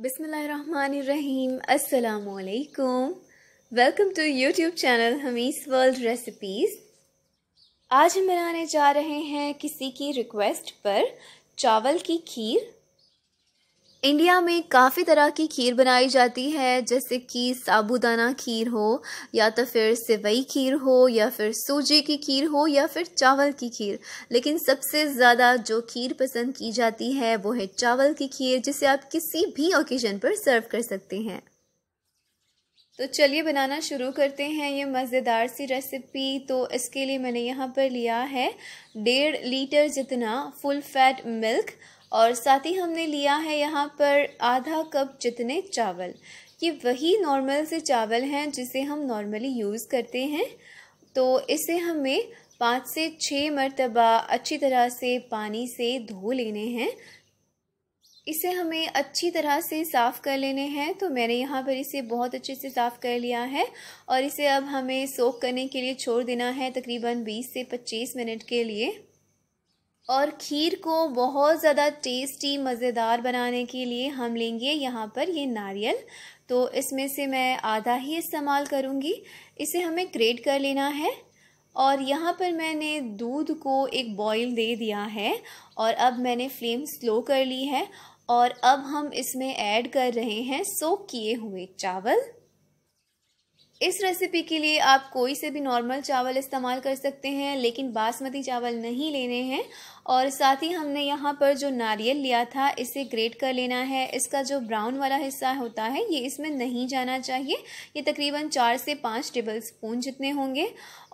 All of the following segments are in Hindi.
बिसमीम अल्लाम welcome to YouTube channel Hamees world recipes आज हम बनाने जा रहे हैं किसी की रिक्वेस्ट पर चावल की खीर इंडिया में काफ़ी तरह की खीर बनाई जाती है जैसे कि साबूदाना खीर हो या तो फिर सेवई खीर हो या फिर सूजी की खीर हो या फिर चावल की खीर लेकिन सबसे ज़्यादा जो खीर पसंद की जाती है वो है चावल की खीर जिसे आप किसी भी ओकेजन पर सर्व कर सकते हैं तो चलिए बनाना शुरू करते हैं ये मज़ेदार सी रेसिपी तो इसके लिए मैंने यहाँ पर लिया है डेढ़ लीटर जितना फुल फैट मिल्क और साथ ही हमने लिया है यहाँ पर आधा कप जितने चावल ये वही नॉर्मल से चावल हैं जिसे हम नॉर्मली यूज़ करते हैं तो इसे हमें पाँच से छः मरतबा अच्छी तरह से पानी से धो लेने हैं इसे हमें अच्छी तरह से साफ़ कर लेने हैं तो मैंने यहाँ पर इसे बहुत अच्छे से साफ़ कर लिया है और इसे अब हमें सोख करने के लिए छोड़ देना है तकरीबन 20 से 25 मिनट के लिए और खीर को बहुत ज़्यादा टेस्टी मज़ेदार बनाने के लिए हम लेंगे यहाँ पर ये नारियल तो इसमें से मैं आधा ही इस्तेमाल करूँगी इसे हमें ग्रेट कर लेना है और यहाँ पर मैंने दूध को एक बॉईल दे दिया है और अब मैंने फ्लेम स्लो कर ली है और अब हम इसमें ऐड कर रहे हैं सोक किए हुए चावल इस रेसिपी के लिए आप कोई से भी नॉर्मल चावल इस्तेमाल कर सकते हैं लेकिन बासमती चावल नहीं लेने हैं और साथ ही हमने यहाँ पर जो नारियल लिया था इसे ग्रेट कर लेना है इसका जो ब्राउन वाला हिस्सा होता है ये इसमें नहीं जाना चाहिए ये तकरीबन चार से पाँच टेबल स्पून जितने होंगे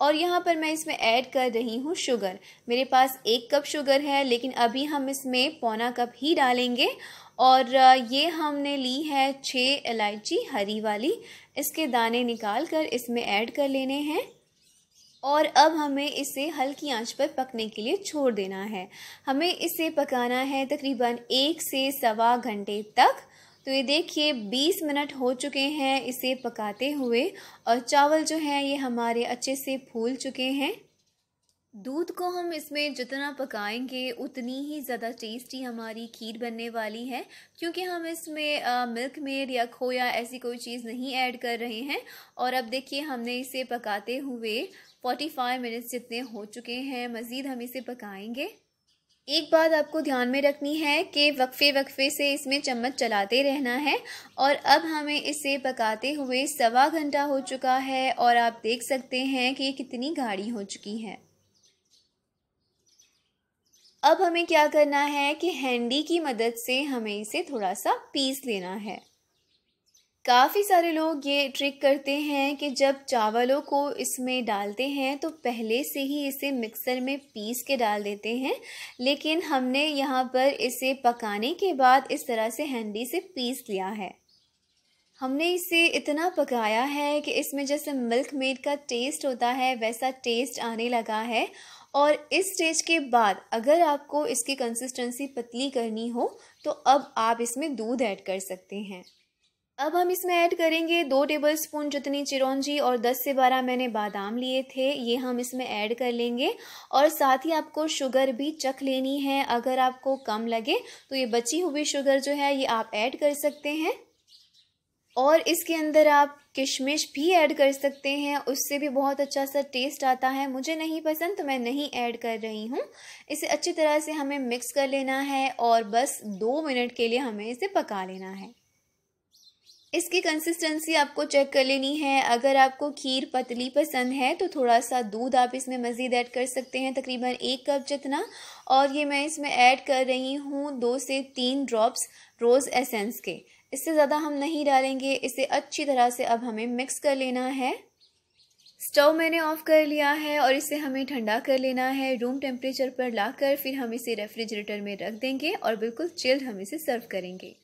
और यहाँ पर मैं इसमें ऐड कर रही हूँ शुगर मेरे पास एक कप शुगर है लेकिन अभी हम इसमें पौना कप ही डालेंगे और ये हमने ली है छः इलायची हरी वाली इसके दाने निकाल कर इसमें ऐड कर लेने हैं और अब हमें इसे हल्की आंच पर पकने के लिए छोड़ देना है हमें इसे पकाना है तकरीबन एक से सवा घंटे तक तो ये देखिए 20 मिनट हो चुके हैं इसे पकाते हुए और चावल जो हैं ये हमारे अच्छे से फूल चुके हैं दूध को हम इसमें जितना पकाएंगे उतनी ही ज़्यादा टेस्टी हमारी खीर बनने वाली है क्योंकि हम इसमें आ, मिल्क मेड या खोया ऐसी कोई चीज़ नहीं ऐड कर रहे हैं और अब देखिए हमने इसे पकाते हुए फोर्टी फाइव मिनट्स जितने हो चुके हैं मज़ीद हम इसे पकाएंगे एक बात आपको ध्यान में रखनी है कि वक्फ़े वक्फ़े से इसमें चम्मच चलाते रहना है और अब हमें इसे पकाते हुए सवा घंटा हो चुका है और आप देख सकते हैं कि कितनी गाढ़ी हो चुकी है अब हमें क्या करना है कि हैंडी की मदद से हमें इसे थोड़ा सा पीस लेना है काफ़ी सारे लोग ये ट्रिक करते हैं कि जब चावलों को इसमें डालते हैं तो पहले से ही इसे मिक्सर में पीस के डाल देते हैं लेकिन हमने यहाँ पर इसे पकाने के बाद इस तरह से हैंडी से पीस लिया है हमने इसे इतना पकाया है कि इसमें जैसे मिल्क मेड का टेस्ट होता है वैसा टेस्ट आने लगा है और इस स्टेज के बाद अगर आपको इसकी कंसिस्टेंसी पतली करनी हो तो अब आप इसमें दूध ऐड कर सकते हैं अब हम इसमें ऐड करेंगे दो टेबल स्पून जितनी चिरौंजी और 10 से 12 मैंने बादाम लिए थे ये हम इसमें ऐड कर लेंगे और साथ ही आपको शुगर भी चख लेनी है अगर आपको कम लगे तो ये बची हुई शुगर जो है ये आप ऐड कर सकते हैं और इसके अंदर आप किशमिश भी ऐड कर सकते हैं उससे भी बहुत अच्छा सा टेस्ट आता है मुझे नहीं पसंद तो मैं नहीं ऐड कर रही हूँ इसे अच्छी तरह से हमें मिक्स कर लेना है और बस दो मिनट के लिए हमें इसे पका लेना है इसकी कंसिस्टेंसी आपको चेक कर लेनी है अगर आपको खीर पतली पसंद है तो थोड़ा सा दूध आप इसमें मज़ीद ऐड कर सकते हैं तकरीबन एक कप जितना और ये मैं इसमें ऐड कर रही हूँ दो से तीन ड्रॉप्स रोज़ एसेंस के इससे ज़्यादा हम नहीं डालेंगे इसे अच्छी तरह से अब हमें मिक्स कर लेना है स्टोव मैंने ऑफ़ कर लिया है और इसे हमें ठंडा कर लेना है रूम टेम्परेचर पर ला फिर हम इसे रेफ्रिजरेटर में रख देंगे और बिल्कुल चिल्ड हम इसे सर्व करेंगे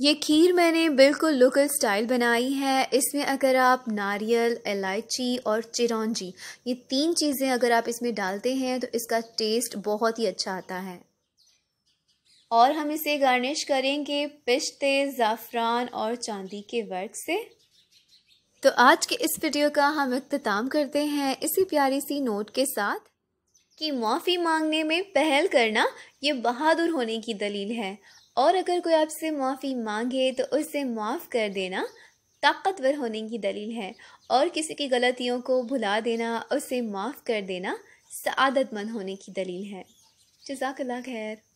ये खीर मैंने बिल्कुल लोकल स्टाइल बनाई है इसमें अगर आप नारियल इलायची और चिरौंजी ये तीन चीज़ें अगर आप इसमें डालते हैं तो इसका टेस्ट बहुत ही अच्छा आता है और हम इसे गार्निश करेंगे पिश्ते ज़ाफ़रान और चांदी के वर्क से तो आज के इस वीडियो का हम अख्ताम करते हैं इसी प्यारी सी नोट के साथ कि माफ़ी मांगने में पहल करना ये बहादुर होने की दलील है और अगर कोई आपसे माफ़ी मांगे तो उसे माफ़ कर देना ताकतवर होने की दलील है और किसी की गलतियों को भुला देना उसे माफ़ कर देना सदतमंद होने की दलील है जजाकला खैर